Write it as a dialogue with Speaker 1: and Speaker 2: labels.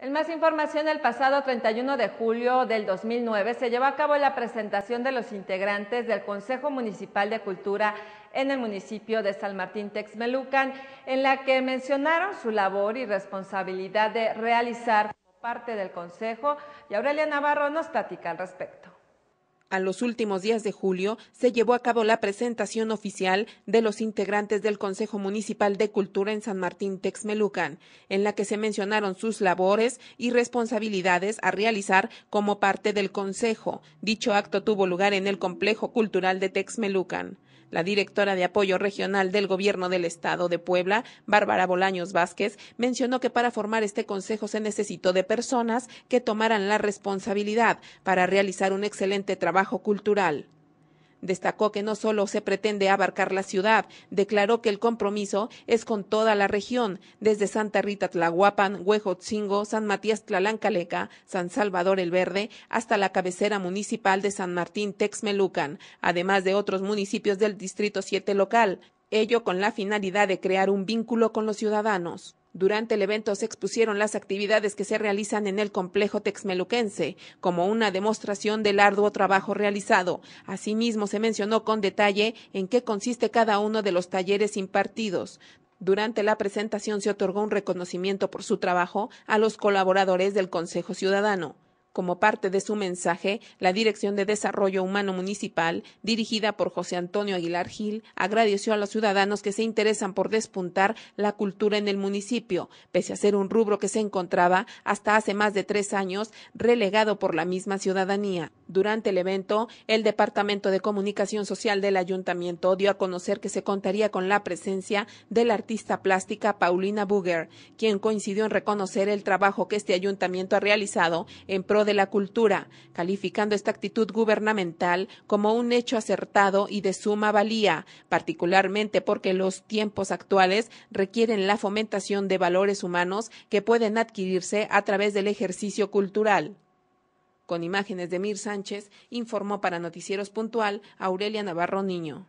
Speaker 1: En más información, el pasado 31 de julio del 2009 se llevó a cabo la presentación de los integrantes del Consejo Municipal de Cultura en el municipio de San Martín Texmelucan, en la que mencionaron su labor y responsabilidad de realizar parte del Consejo y Aurelia Navarro nos platica al respecto.
Speaker 2: A los últimos días de julio se llevó a cabo la presentación oficial de los integrantes del Consejo Municipal de Cultura en San Martín Texmelucan, en la que se mencionaron sus labores y responsabilidades a realizar como parte del Consejo. Dicho acto tuvo lugar en el Complejo Cultural de Texmelucan. La directora de apoyo regional del Gobierno del Estado de Puebla, Bárbara Bolaños Vázquez, mencionó que para formar este consejo se necesitó de personas que tomaran la responsabilidad para realizar un excelente trabajo cultural. Destacó que no solo se pretende abarcar la ciudad, declaró que el compromiso es con toda la región, desde Santa Rita Tlahuapan, Huejotzingo, San Matías Tlalancaleca, San Salvador el Verde, hasta la cabecera municipal de San Martín Texmelucan, además de otros municipios del Distrito 7 local, ello con la finalidad de crear un vínculo con los ciudadanos. Durante el evento se expusieron las actividades que se realizan en el complejo texmeluquense como una demostración del arduo trabajo realizado. Asimismo, se mencionó con detalle en qué consiste cada uno de los talleres impartidos. Durante la presentación se otorgó un reconocimiento por su trabajo a los colaboradores del Consejo Ciudadano como parte de su mensaje, la Dirección de Desarrollo Humano Municipal, dirigida por José Antonio Aguilar Gil, agradeció a los ciudadanos que se interesan por despuntar la cultura en el municipio, pese a ser un rubro que se encontraba hasta hace más de tres años relegado por la misma ciudadanía. Durante el evento, el Departamento de Comunicación Social del Ayuntamiento dio a conocer que se contaría con la presencia de la artista plástica Paulina Buger, quien coincidió en reconocer el trabajo que este ayuntamiento ha realizado en pro de la cultura, calificando esta actitud gubernamental como un hecho acertado y de suma valía, particularmente porque los tiempos actuales requieren la fomentación de valores humanos que pueden adquirirse a través del ejercicio cultural. Con imágenes de Mir Sánchez, informó para Noticieros Puntual Aurelia Navarro Niño.